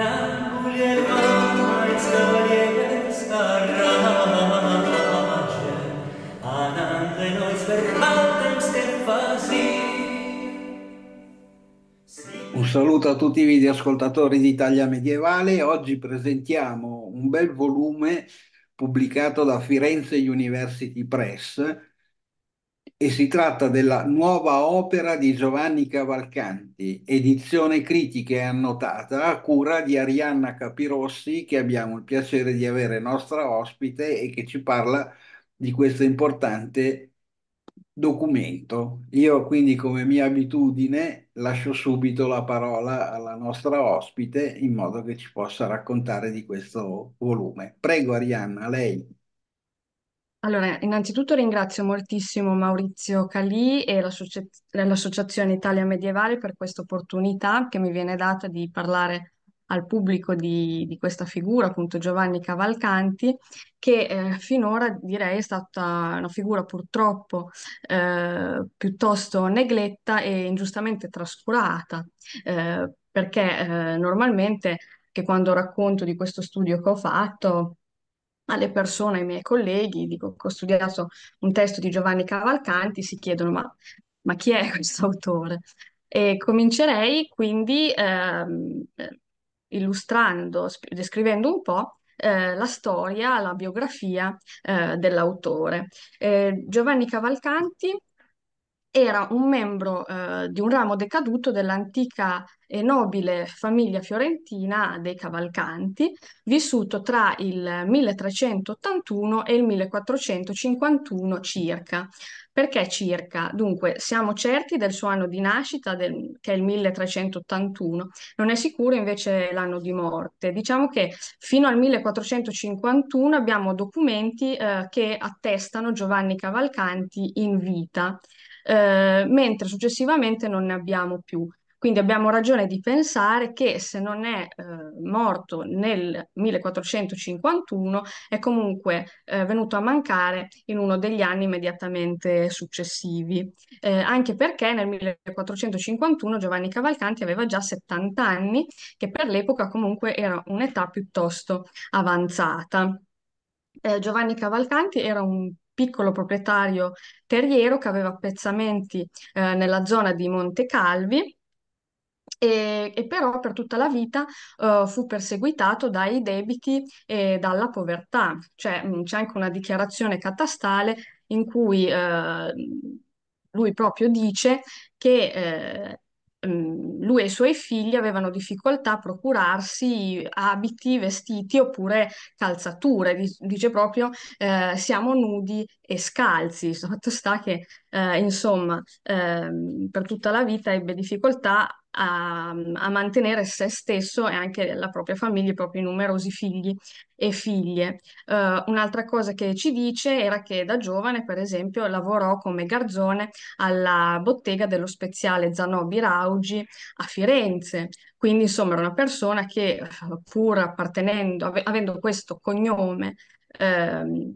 Un saluto a tutti i videoascoltatori di Italia Medievale. Oggi presentiamo un bel volume pubblicato da Firenze University Press e si tratta della nuova opera di Giovanni Cavalcanti, edizione critica e annotata a cura di Arianna Capirossi, che abbiamo il piacere di avere nostra ospite e che ci parla di questo importante documento. Io quindi, come mia abitudine, lascio subito la parola alla nostra ospite in modo che ci possa raccontare di questo volume. Prego Arianna, a lei. Allora, innanzitutto ringrazio moltissimo Maurizio Calì e l'Associazione Italia Medievale per questa opportunità che mi viene data di parlare al pubblico di, di questa figura, appunto Giovanni Cavalcanti, che eh, finora direi è stata una figura purtroppo eh, piuttosto negletta e ingiustamente trascurata, eh, perché eh, normalmente che quando racconto di questo studio che ho fatto alle persone, ai miei colleghi, dico che ho studiato un testo di Giovanni Cavalcanti, si chiedono ma, ma chi è questo autore? E comincerei quindi ehm, illustrando, descrivendo un po' eh, la storia, la biografia eh, dell'autore. Eh, Giovanni Cavalcanti era un membro eh, di un ramo decaduto dell'antica e nobile famiglia fiorentina dei Cavalcanti, vissuto tra il 1381 e il 1451 circa. Perché circa? Dunque, siamo certi del suo anno di nascita, del, che è il 1381, non è sicuro invece l'anno di morte. Diciamo che fino al 1451 abbiamo documenti eh, che attestano Giovanni Cavalcanti in vita. Eh, mentre successivamente non ne abbiamo più. Quindi abbiamo ragione di pensare che se non è eh, morto nel 1451 è comunque eh, venuto a mancare in uno degli anni immediatamente successivi, eh, anche perché nel 1451 Giovanni Cavalcanti aveva già 70 anni, che per l'epoca comunque era un'età piuttosto avanzata. Eh, Giovanni Cavalcanti era un piccolo proprietario terriero che aveva appezzamenti eh, nella zona di Monte Calvi e, e, però per tutta la vita uh, fu perseguitato dai debiti e dalla povertà. Cioè, mh, mm, c'è anche una dichiarazione catastale in cui uh, lui proprio dice che eh, Mhmm, lui e i suoi figli avevano difficoltà a procurarsi abiti, vestiti oppure calzature. Dice proprio eh, siamo nudi e scalzi. Il fatto sta che, eh, insomma, eh, per tutta la vita ebbe difficoltà a, a, mantenere se stesso e anche la propria famiglia, i propri numerosi figli e figlie. Uh, un'altra cosa che ci dice era che da giovane, per esempio, lavorò come garzone alla bottega dello speziale Zanobi Raugi a Firenze. Quindi, insomma, era una persona che, pur appartenendo, av- avendo questo cognome, eh,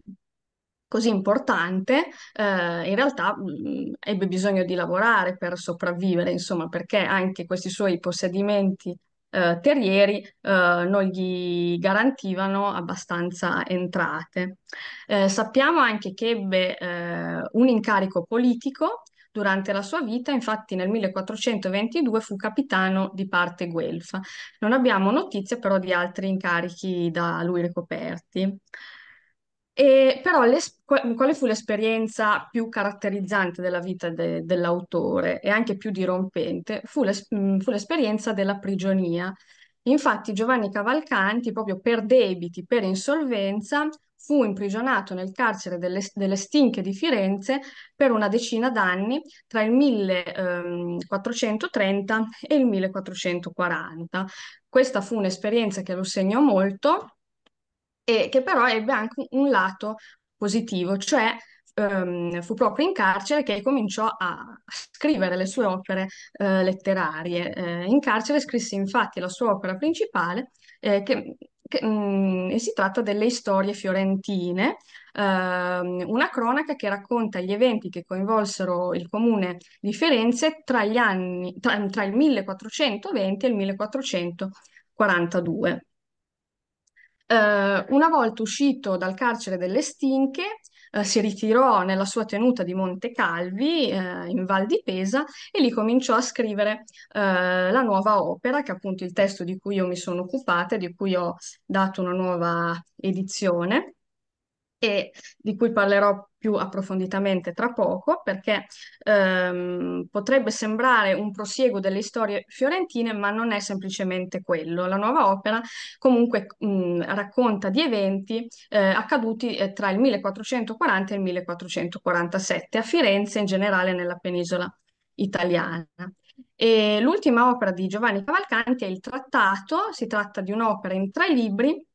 così importante, eh, in realtà mh, mm, ebbe bisogno di lavorare per sopravvivere, insomma, perché anche questi suoi possedimenti eh, terrieri eh, non gli garantivano abbastanza entrate. Eh, sappiamo anche che ebbe eh, un incarico politico Durante la sua vita, infatti, nel 1422 fu capitano di parte guelfa. Non abbiamo notizie però di altri incarichi da lui ricoperti. E però quale fu l'esperienza più caratterizzante della vita de- dell'autore e anche più dirompente? Fu, l'es- mm, fu l'esperienza della prigionia. Infatti Giovanni Cavalcanti, proprio per debiti, per insolvenza, fu imprigionato nel carcere delle, delle Stinche di Firenze per una decina d'anni tra il 1430 ehm, e il 1440. Questa fu un'esperienza che lo segnò molto e che però ebbe anche un lato positivo, cioè Um, fu proprio in carcere che cominciò a scrivere le sue opere eh, letterarie. Eh, in carcere scrisse infatti la sua opera principale, eh, che, che mh, mm, si tratta delle storie fiorentine, ehm, una cronaca che racconta gli eventi che coinvolsero il comune di Firenze tra, anni, tra, tra il 1420 e il 1442. Eh, una volta uscito dal carcere delle Stinche, eh, si ritirò nella sua tenuta di Monte Calvi, eh, in Val di Pesa, e lì cominciò a scrivere eh, la nuova opera, che è appunto il testo di cui io mi sono occupata e di cui ho dato una nuova edizione e di cui parlerò più approfonditamente tra poco, perché ehm, potrebbe sembrare un prosieguo delle storie fiorentine, ma non è semplicemente quello. La nuova opera comunque mh, racconta di eventi eh, accaduti eh, tra il 1440 e il 1447 a Firenze in generale nella penisola italiana. E l'ultima opera di Giovanni Cavalcanti è il Trattato, si tratta di un'opera in tre libri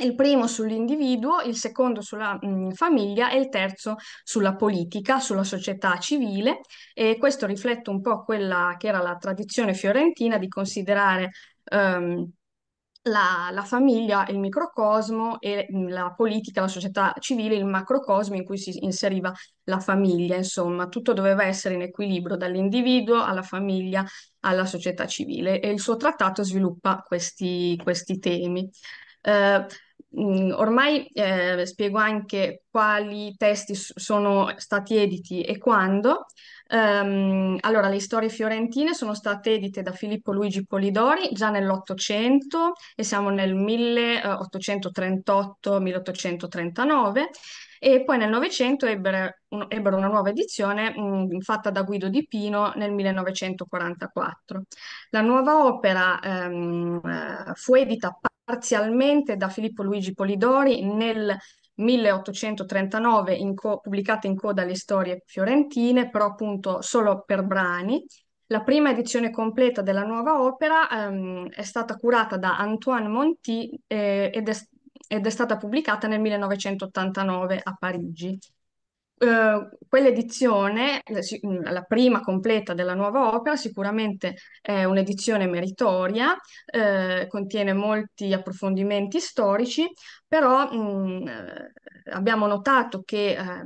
il primo sull'individuo, il secondo sulla mh, mm, famiglia e il terzo sulla politica, sulla società civile e questo riflette un po' quella che era la tradizione fiorentina di considerare um, la, la, famiglia, il microcosmo e mm, la politica, la società civile, il macrocosmo in cui si inseriva la famiglia, insomma, tutto doveva essere in equilibrio dall'individuo alla famiglia alla società civile e il suo trattato sviluppa questi, questi temi. Uh, mh, mm, ormai eh, spiego anche quali testi sono stati editi e quando. Um, allora, le storie fiorentine sono state edite da Filippo Luigi Polidori già nell'Ottocento e siamo nel 1838-1839 eh, e poi nel Novecento ebbero, ebbero, una nuova edizione mh, mm, fatta da Guido Di Pino nel 1944. La nuova opera ehm, eh, fu edita parzialmente da Filippo Luigi Polidori nel 1839 in co- pubblicate in coda alle storie fiorentine, però appunto solo per brani. La prima edizione completa della nuova opera ehm, è stata curata da Antoine Monti eh, ed, è, ed è stata pubblicata nel 1989 a Parigi eh, quell'edizione, eh, mm, la prima completa della nuova opera, sicuramente è un'edizione meritoria, eh, contiene molti approfondimenti storici, però mh, mm, eh, abbiamo notato che eh,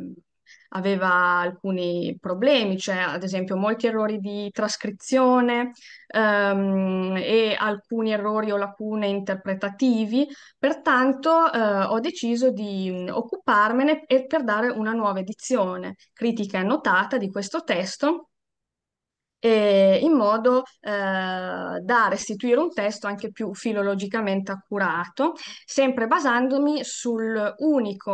aveva alcuni problemi, cioè ad esempio molti errori di trascrizione ehm, e alcuni errori o lacune interpretativi, pertanto eh, ho deciso di mm, occuparmene e per dare una nuova edizione critica e annotata di questo testo e in modo eh, da restituire un testo anche più filologicamente accurato, sempre basandomi sull'unico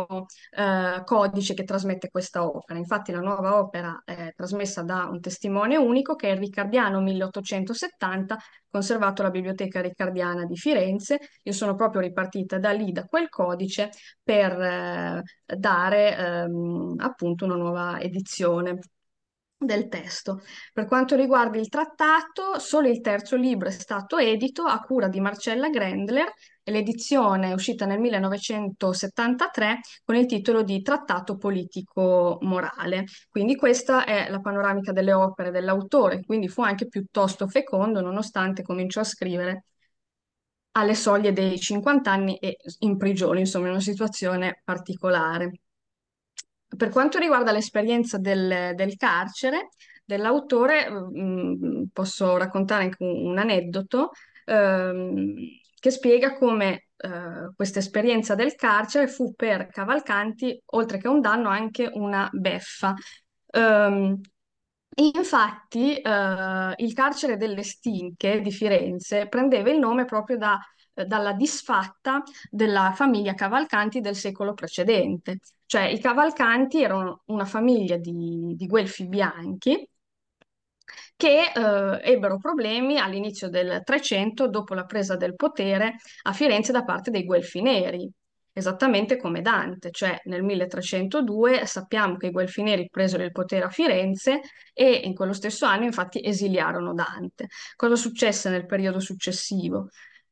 unico eh, codice che trasmette questa opera. Infatti la nuova opera è trasmessa da un testimone unico che è il Riccardiano 1870 conservato alla Biblioteca Riccardiana di Firenze. Io sono proprio ripartita da lì, da quel codice, per eh, dare ehm, appunto una nuova edizione del testo. Per quanto riguarda il trattato, solo il terzo libro è stato edito a cura di Marcella Grendler e l'edizione è uscita nel 1973 con il titolo di Trattato politico-morale. Quindi questa è la panoramica delle opere dell'autore, quindi fu anche piuttosto fecondo nonostante cominciò a scrivere alle soglie dei 50 anni e in prigione, insomma, in una situazione particolare. Per quanto riguarda l'esperienza del, del carcere, dell'autore, mm, posso raccontare anche un, aneddoto ehm, che spiega come eh, questa esperienza del carcere fu per Cavalcanti, oltre che un danno, anche una beffa. Um, infatti, eh, il carcere delle Stinche di Firenze prendeva il nome proprio da eh, dalla disfatta della famiglia Cavalcanti del secolo precedente. Cioè i Cavalcanti erano una famiglia di, di guelfi bianchi che eh, ebbero problemi all'inizio del Trecento dopo la presa del potere a Firenze da parte dei guelfi neri, esattamente come Dante, cioè nel 1302 sappiamo che i guelfi neri presero il potere a Firenze e in quello stesso anno infatti esiliarono Dante. Cosa successe nel periodo successivo?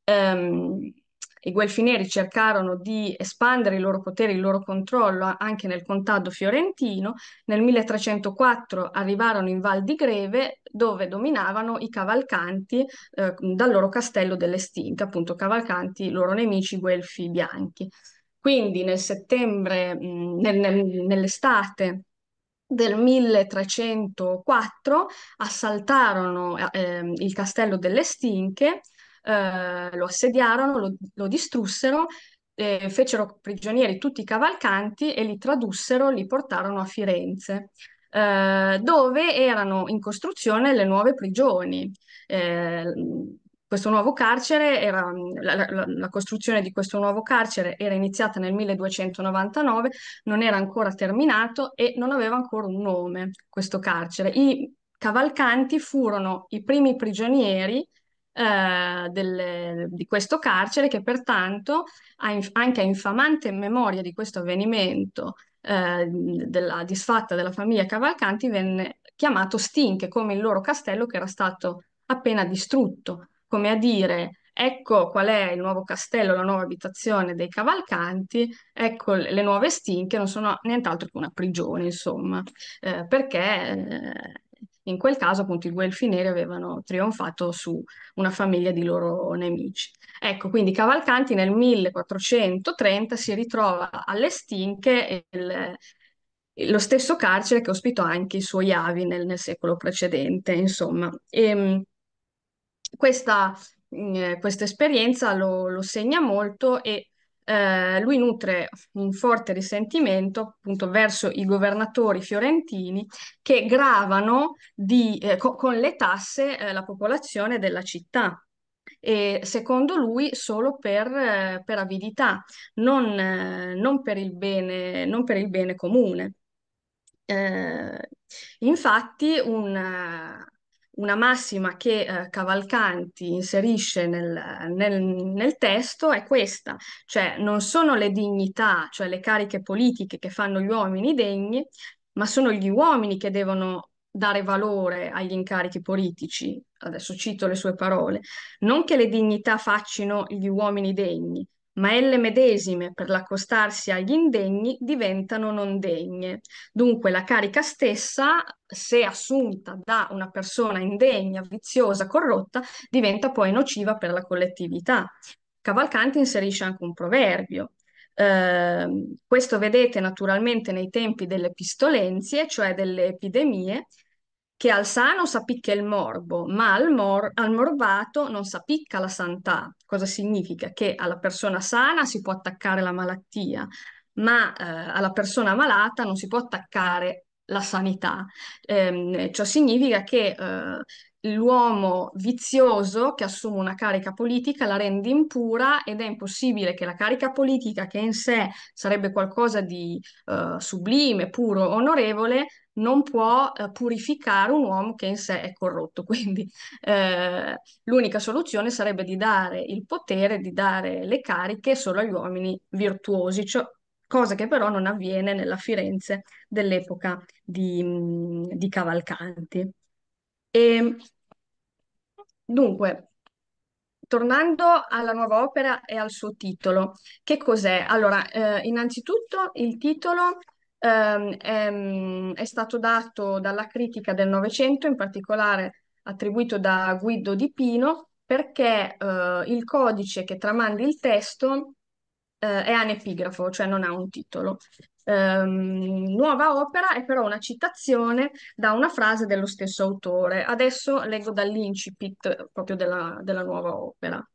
ehm, i guelfineri cercarono di espandere i loro poteri, il loro controllo anche nel contado fiorentino. Nel 1304 arrivarono in Val di Greve dove dominavano i cavalcanti eh, dal loro castello dell'Estinta, appunto cavalcanti, loro nemici, i guelfi bianchi. Quindi nel settembre, nel, nel, nell'estate del 1304 assaltarono eh, ehm, il castello delle Stinche eh, lo assediarono, lo, lo distrussero, eh, fecero prigionieri tutti i cavalcanti e li tradussero, li portarono a Firenze eh, dove erano in costruzione le nuove prigioni. Eh, questo nuovo carcere era, la, la, la, costruzione di questo nuovo carcere era iniziata nel 1299, non era ancora terminato e non aveva ancora un nome questo carcere. I cavalcanti furono i primi prigionieri eh, di questo carcere che pertanto anche a infamante memoria di questo avvenimento eh, della disfatta della famiglia Cavalcanti venne chiamato Stinche come il loro castello che era stato appena distrutto, come a dire ecco qual è il nuovo castello, la nuova abitazione dei Cavalcanti, ecco le nuove stinche, non sono nient'altro che una prigione, insomma, eh, perché eh, in quel caso, appunto, i guelfi neri avevano trionfato su una famiglia di loro nemici. Ecco, quindi Cavalcanti nel 1430 si ritrova alle Stinche il, lo stesso carcere che ospitò anche i suoi avi nel, nel secolo precedente, insomma. E, ehm, questa, eh, questa esperienza lo, lo segna molto e eh, lui nutre un forte risentimento appunto verso i governatori fiorentini che gravano di, eh, co- con le tasse eh, la popolazione della città. E secondo lui solo per, eh, per avidità, non, eh, non, per il bene, non per il bene comune. Eh, infatti, un, una massima che eh, Cavalcanti inserisce nel, nel, nel, testo è questa, cioè non sono le dignità, cioè le cariche politiche che fanno gli uomini degni, ma sono gli uomini che devono dare valore agli incarichi politici, adesso cito le sue parole, non che le dignità facciano gli uomini degni, ma elle medesime, per l'accostarsi agli indegni, diventano non degne. Dunque la carica stessa, se assunta da una persona indegna, viziosa, corrotta, diventa poi nociva per la collettività. Cavalcanti inserisce anche un proverbio. Eh, questo vedete naturalmente nei tempi delle pistolenzie, cioè delle epidemie, che al sano s'appicca il morbo, ma al, mor- al morbato non s'appicca la santà. Cosa significa? Che alla persona sana si può attaccare la malattia, ma eh, alla persona malata non si può attaccare la sanità. Eh, ciò significa che eh, l'uomo vizioso che assume una carica politica la rende impura ed è impossibile che la carica politica, che in sé sarebbe qualcosa di eh, sublime, puro, onorevole, non può eh, purificare un uomo che in sé è corrotto. Quindi eh, l'unica soluzione sarebbe di dare il potere, di dare le cariche solo agli uomini virtuosi, cioè, cosa che però non avviene nella Firenze dell'epoca di, mm, di Cavalcanti. E, ehm, dunque, tornando alla nuova opera e al suo titolo, che cos'è? Allora, eh, innanzitutto il titolo Ehm, ehm, è stato dato dalla critica del Novecento, in particolare attribuito da Guido di Pino, perché eh, il codice che tramanda il testo eh, è anepigrafo, cioè non ha un titolo. Um, nuova opera è però una citazione da una frase dello stesso autore. Adesso leggo dall'incipit proprio della, della nuova opera.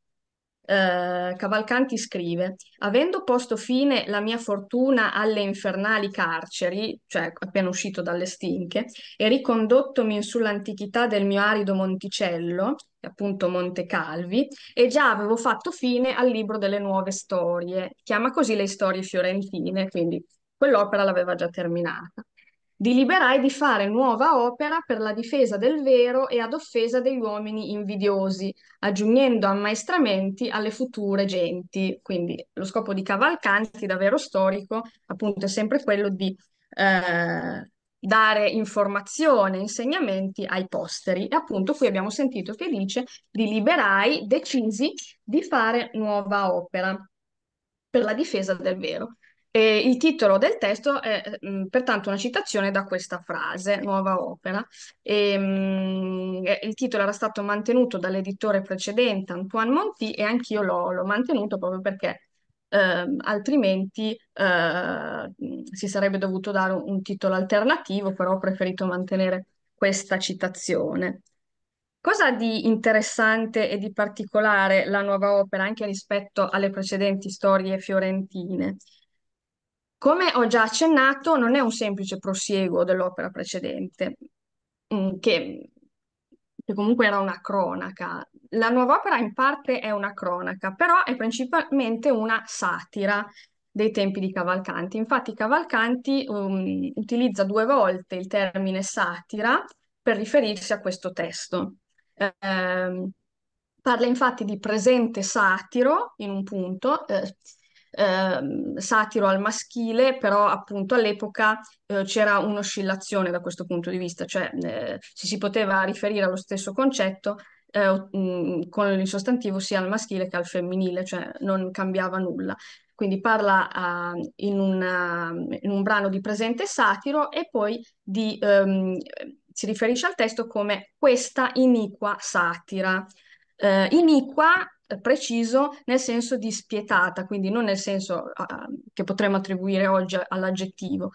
Eh, Cavalcanti scrive: Avendo posto fine la mia fortuna alle infernali carceri, cioè appena uscito dalle stinche, e ricondottomi sull'antichità del mio arido Monticello, appunto Monte Calvi, e già avevo fatto fine al libro delle nuove storie, chiama così le storie fiorentine, quindi quell'opera l'aveva già terminata deliberai di fare nuova opera per la difesa del vero e ad offesa degli uomini invidiosi, aggiungendo ammaestramenti alle future genti. Quindi lo scopo di Cavalcanti, davvero storico, appunto è sempre quello di eh, dare informazione, insegnamenti ai posteri. E appunto qui abbiamo sentito che dice deliberai decisi di fare nuova opera per la difesa del vero. E il titolo del testo è mh, mm, pertanto una citazione da questa frase, Nuova opera. Ehm, e, mh, il titolo era stato mantenuto dall'editore precedente Antoine Monti e anch'io l'ho, l'ho mantenuto proprio perché eh, altrimenti eh, si sarebbe dovuto dare un, un titolo alternativo, però ho preferito mantenere questa citazione. Cosa di interessante e di particolare la nuova opera anche rispetto alle precedenti storie fiorentine? Come ho già accennato, non è un semplice prosieguo dell'opera precedente, mm, che, che comunque era una cronaca. La nuova opera in parte è una cronaca, però è principalmente una satira dei tempi di Cavalcanti. Infatti Cavalcanti um, utilizza due volte il termine satira per riferirsi a questo testo. Eh, parla infatti di presente satiro in un punto, eh, eh, satiro al maschile, però appunto all'epoca eh, c'era un'oscillazione da questo punto di vista, cioè eh, si, si poteva riferire allo stesso concetto mh, eh, mm, con il sostantivo sia al maschile che al femminile, cioè non cambiava nulla. Quindi parla uh, in, una, in, un brano di presente satiro e poi di, um, si riferisce al testo come questa iniqua satira. Uh, iniqua preciso nel senso di spietata, quindi non nel senso uh, che potremmo attribuire oggi all'aggettivo.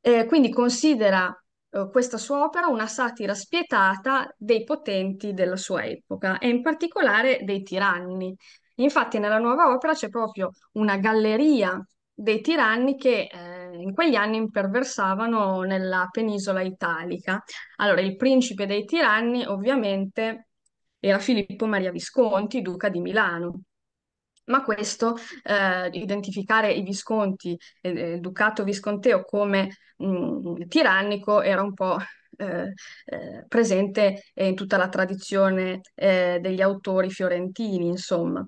Eh, quindi considera uh, questa sua opera una satira spietata dei potenti della sua epoca e in particolare dei tiranni. Infatti nella nuova opera c'è proprio una galleria dei tiranni che eh, in quegli anni imperversavano nella penisola italica. Allora, il principe dei tiranni ovviamente era Filippo Maria Visconti, duca di Milano. Ma questo eh, identificare i Visconti, eh, eh il ducato visconteo come mh, mm, tirannico era un po' eh, eh, presente in tutta la tradizione eh, degli autori fiorentini, insomma.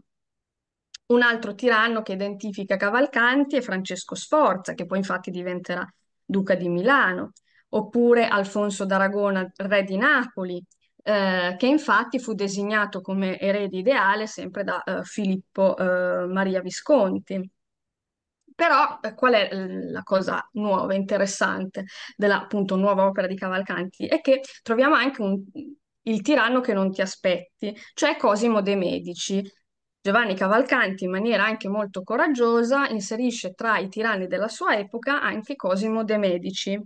Un altro tiranno che identifica Cavalcanti è Francesco Sforza, che poi infatti diventerà duca di Milano, oppure Alfonso d'Aragona, re di Napoli, eh, che infatti fu designato come erede ideale sempre da eh, Filippo eh, Maria Visconti. Però eh, qual è eh, la cosa nuova, interessante della appunto, nuova opera di Cavalcanti? È che troviamo anche un, il tiranno che non ti aspetti, cioè Cosimo de' Medici, Giovanni Cavalcanti, in maniera anche molto coraggiosa, inserisce tra i tiranni della sua epoca anche Cosimo de' Medici.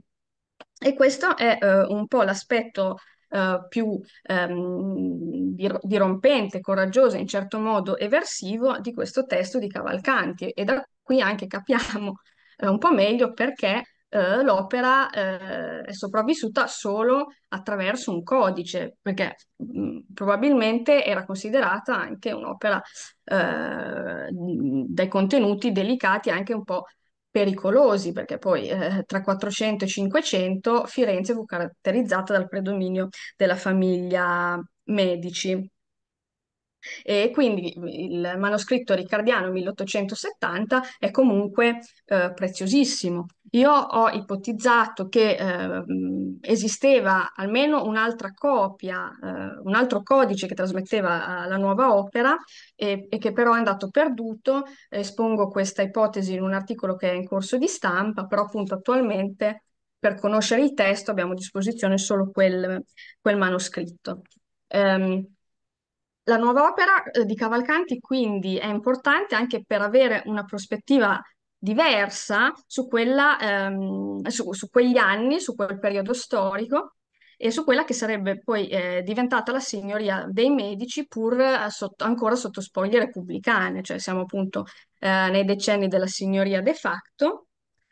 E questo è eh, un po' l'aspetto eh, più ehm, dirompente, coraggioso, in certo modo eversivo di questo testo di Cavalcanti e da qui anche capiamo eh, un po' meglio perché eh, l'opera eh, è sopravvissuta solo attraverso un codice, perché mh, mm, probabilmente era considerata anche un'opera eh, dai contenuti delicati anche un po' pericolosi, perché poi eh, tra 400 e 500 Firenze fu caratterizzata dal predominio della famiglia Medici. E quindi il manoscritto riccardiano 1870 è comunque eh, preziosissimo. Io ho ipotizzato che eh, esisteva almeno un'altra copia, eh, un altro codice che trasmetteva eh, la nuova opera e, e, che però è andato perduto. Espongo questa ipotesi in un articolo che è in corso di stampa, però appunto attualmente per conoscere il testo abbiamo a disposizione solo quel, quel manoscritto. Um, la nuova opera eh, di Cavalcanti quindi è importante anche per avere una prospettiva diversa su, quella, ehm, su, su quegli anni, su quel periodo storico e su quella che sarebbe poi eh, diventata la signoria dei medici pur eh, sotto, ancora sotto spoglie repubblicane, cioè siamo appunto eh, nei decenni della signoria de facto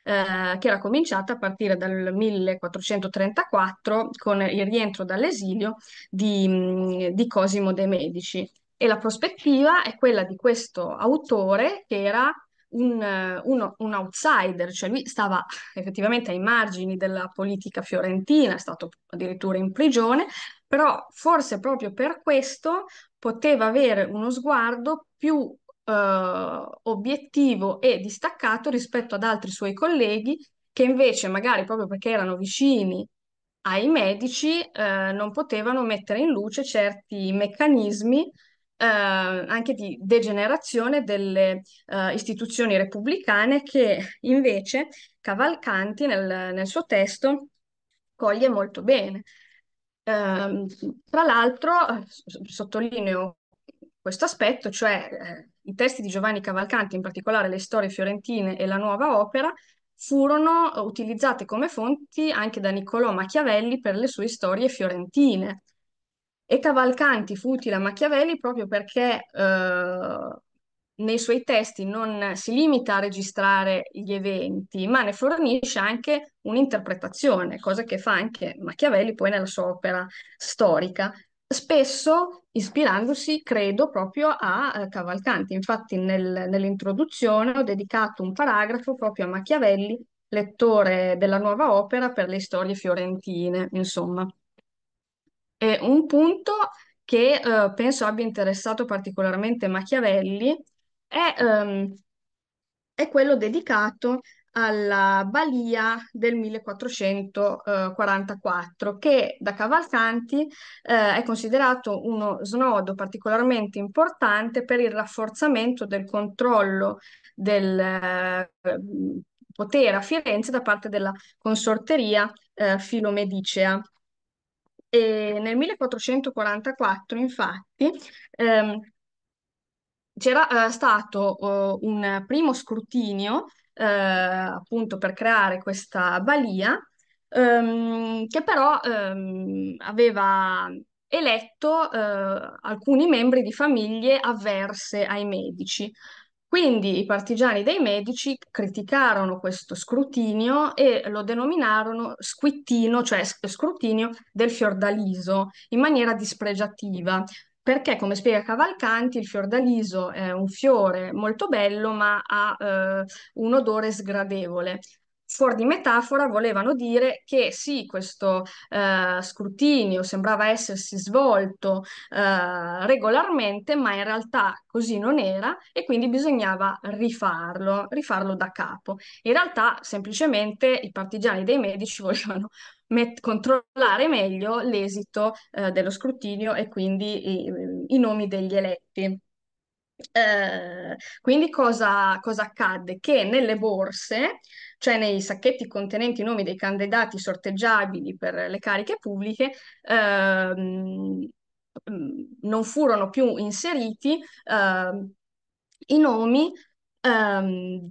eh, che era cominciata a partire dal 1434 con il rientro dall'esilio di, mm, di Cosimo de' Medici. E la prospettiva è quella di questo autore che era un, eh, un, un, outsider, cioè lui stava effettivamente ai margini della politica fiorentina, è stato addirittura in prigione, però forse proprio per questo poteva avere uno sguardo più eh, obiettivo e distaccato rispetto ad altri suoi colleghi che invece magari proprio perché erano vicini ai medici eh, non potevano mettere in luce certi meccanismi eh, anche di degenerazione delle eh, istituzioni repubblicane che invece Cavalcanti nel, nel suo testo coglie molto bene. Ehm, tra l'altro, sottolineo questo aspetto, cioè eh, i testi di Giovanni Cavalcanti, in particolare le storie fiorentine e la nuova opera, furono eh, utilizzate come fonti anche da Niccolò Machiavelli per le sue storie fiorentine. E Cavalcanti fu utile a Machiavelli proprio perché eh, nei suoi testi non si limita a registrare gli eventi, ma ne fornisce anche un'interpretazione, cosa che fa anche Machiavelli poi nella sua opera storica. Spesso ispirandosi, credo, proprio a eh, Cavalcanti. Infatti nel, nell'introduzione ho dedicato un paragrafo proprio a Machiavelli, lettore della nuova opera per le storie fiorentine, insomma. E un punto che eh, penso abbia interessato particolarmente Machiavelli è, ehm, è quello dedicato alla Balia del 1444, che da Cavalcanti eh, è considerato uno snodo particolarmente importante per il rafforzamento del controllo del eh, potere a Firenze da parte della consorteria eh, filomedicea. E nel 1444, infatti, ehm, c'era eh, stato oh, un primo scrutinio eh, appunto per creare questa balia, ehm, che però ehm, aveva eletto eh, alcuni membri di famiglie avverse ai medici. Quindi i partigiani dei medici criticarono questo scrutinio e lo denominarono squittino, cioè scrutinio del fiordaliso, in maniera dispregiativa, perché come spiega Cavalcanti il fiordaliso è un fiore molto bello ma ha eh, un odore sgradevole. Fuori di metafora volevano dire che sì, questo eh, scrutinio sembrava essersi svolto eh, regolarmente, ma in realtà così non era e quindi bisognava rifarlo, rifarlo da capo. In realtà semplicemente i partigiani dei medici volevano met- controllare meglio l'esito eh, dello scrutinio e quindi i, i nomi degli eletti. Eh, quindi cosa, cosa, accadde? Che nelle borse, cioè nei sacchetti contenenti i nomi dei candidati sorteggiabili per le cariche pubbliche, ehm, mm, non furono più inseriti ehm, i nomi ehm,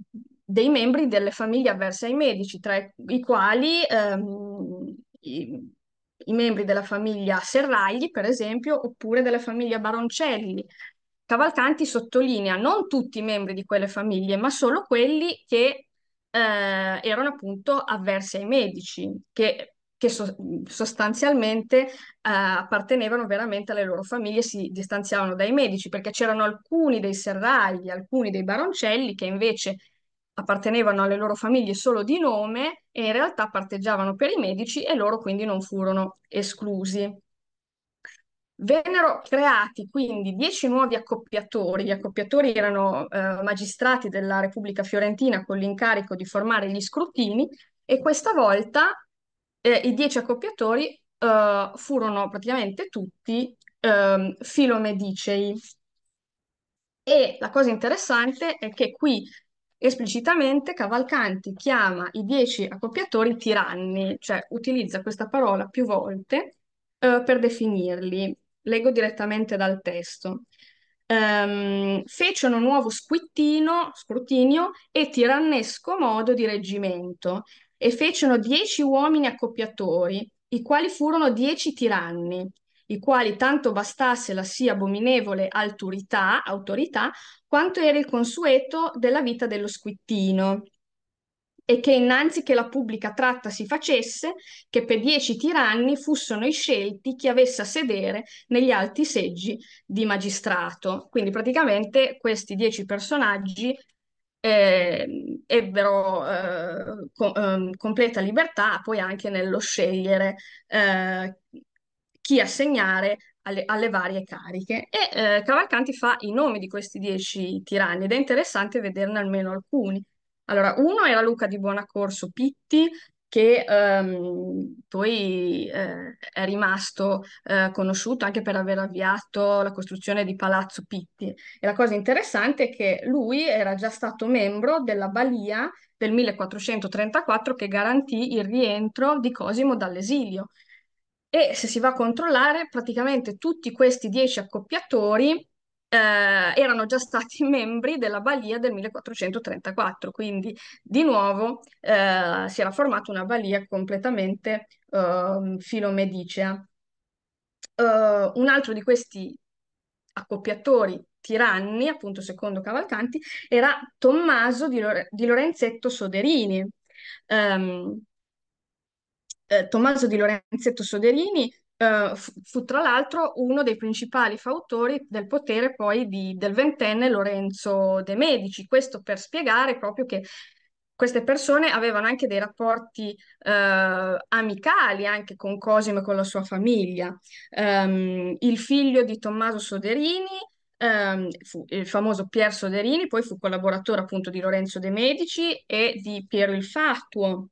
dei membri delle famiglie avverse ai medici, tra i quali ehm, i, i membri della famiglia Serragli, per esempio, oppure della famiglia Baroncelli. Cavalcanti sottolinea non tutti i membri di quelle famiglie, ma solo quelli che eh, erano appunto avversi ai medici, che, che so- sostanzialmente eh, appartenevano veramente alle loro famiglie, si distanziavano dai medici, perché c'erano alcuni dei serragli, alcuni dei baroncelli che invece appartenevano alle loro famiglie solo di nome e in realtà parteggiavano per i medici e loro quindi non furono esclusi. Vennero creati quindi dieci nuovi accoppiatori. Gli accoppiatori erano eh, magistrati della Repubblica Fiorentina con l'incarico di formare gli scrutini e questa volta eh, i dieci accoppiatori eh, furono praticamente tutti ehm, filomedicei. E la cosa interessante è che qui esplicitamente Cavalcanti chiama i dieci accoppiatori tiranni, cioè utilizza questa parola più volte eh, per definirli. Leggo direttamente dal testo. Um, ehm, fecero nuovo squittino, scrutinio e tirannesco modo di reggimento e fecero dieci uomini accoppiatori, i quali furono dieci tiranni i quali tanto bastasse la sì abominevole alturità, autorità, quanto era il consueto della vita dello squittino, e che innanzi che la pubblica tratta si facesse, che per dieci tiranni fussero i scelti chi avesse a sedere negli alti seggi di magistrato. Quindi praticamente questi dieci personaggi eh, ebbero eh, co- eh, completa libertà poi anche nello scegliere eh, chi assegnare alle, alle varie cariche. E eh, Cavalcanti fa i nomi di questi dieci tiranni ed è interessante vederne almeno alcuni. Allora, uno era Luca di Buonacorso Pitti, che ehm, poi eh, è rimasto eh, conosciuto anche per aver avviato la costruzione di Palazzo Pitti. E la cosa interessante è che lui era già stato membro della balia del 1434 che garantì il rientro di Cosimo dall'esilio e se si va a controllare, praticamente tutti questi dieci accoppiatori eh, erano già stati membri della balia del 1434, quindi di nuovo eh, si era formata una balia completamente ehm, eh, filomedicea. Uh, un altro di questi accoppiatori tiranni, appunto secondo Cavalcanti, era Tommaso di, Lore- di Lorenzetto Soderini. Um, eh, Tommaso di Lorenzetto Soderini eh, fu, fu, tra l'altro uno dei principali fautori del potere poi di, del ventenne Lorenzo de Medici, questo per spiegare proprio che queste persone avevano anche dei rapporti eh, amicali anche con Cosimo e con la sua famiglia. Um, il figlio di Tommaso Soderini, um, il famoso Pier Soderini, poi fu collaboratore appunto di Lorenzo de Medici e di Piero il Fatuo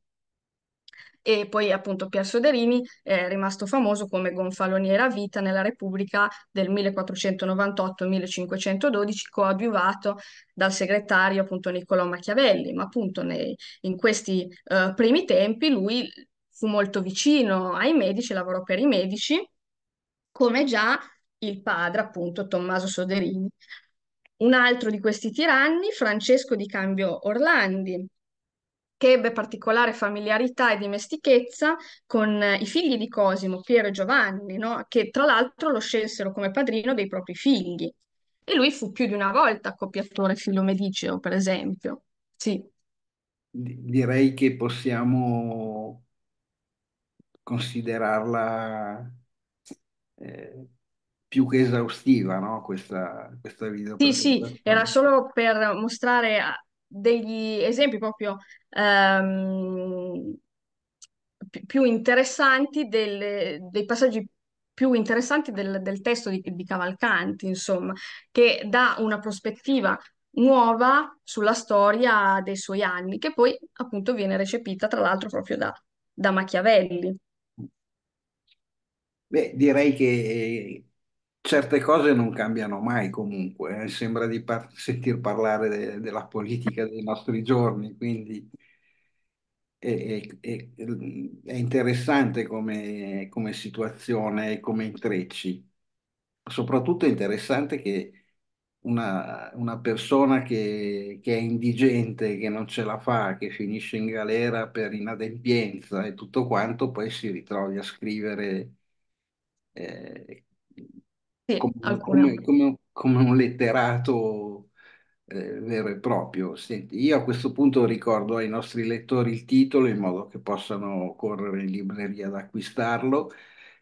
e poi appunto Pier Soderini eh, è rimasto famoso come gonfaloniere a vita nella Repubblica del 1498-1512, coadiuvato dal segretario appunto Niccolò Machiavelli, ma appunto nei, in questi uh, primi tempi lui fu molto vicino ai medici, lavorò per i medici, come già il padre appunto Tommaso Soderini. Un altro di questi tiranni, Francesco di Cambio Orlandi, che ebbe particolare familiarità e dimestichezza con eh, i figli di Cosimo, Piero e Giovanni, no? che tra l'altro lo scelsero come padrino dei propri figli. E lui fu più di una volta accoppiatore filomediceo, per esempio. Sì. Direi che possiamo considerarla eh, più che esaustiva, no? Questa, questa video. Sì, sì, era solo per mostrare degli esempi proprio ehm, più interessanti, del, dei passaggi più interessanti del, del testo di, di, Cavalcanti, insomma, che dà una prospettiva nuova sulla storia dei suoi anni, che poi appunto viene recepita tra l'altro proprio da, da Machiavelli. Beh, direi che eh, certe cose non cambiano mai comunque, eh. sembra di par- sentir parlare de- della politica dei nostri giorni, quindi è, è, è interessante come, come situazione e come intrecci. Soprattutto è interessante che una, una persona che, che, è indigente, che non ce la fa, che finisce in galera per inadempienza e tutto quanto, poi si ritrovi a scrivere. Eh, sì, come, alcune. come- come- come un letterato eh, vero e proprio. Senti, io a questo punto ricordo ai nostri lettori il titolo in modo che possano correre in libreria ad acquistarlo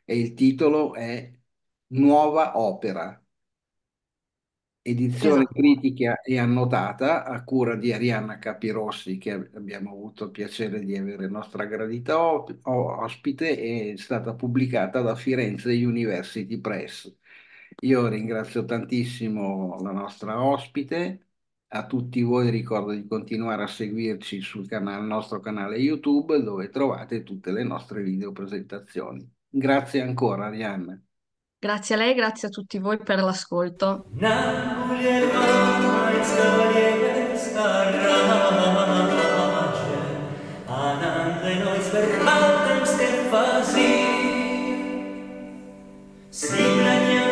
e il titolo è Nuova opera, edizione Esatto. critica e annotata a cura di Arianna Capirossi che abbiamo avuto il piacere di avere nostra gradita op- o- ospite, è stata pubblicata da Firenze University Press. Io ringrazio tantissimo la nostra ospite, a tutti voi ricordo di continuare a seguirci sul canale, nostro canale YouTube dove trovate tutte le nostre video presentazioni. Grazie ancora Arianna. Grazie a lei, grazie a tutti voi per l'ascolto. Sing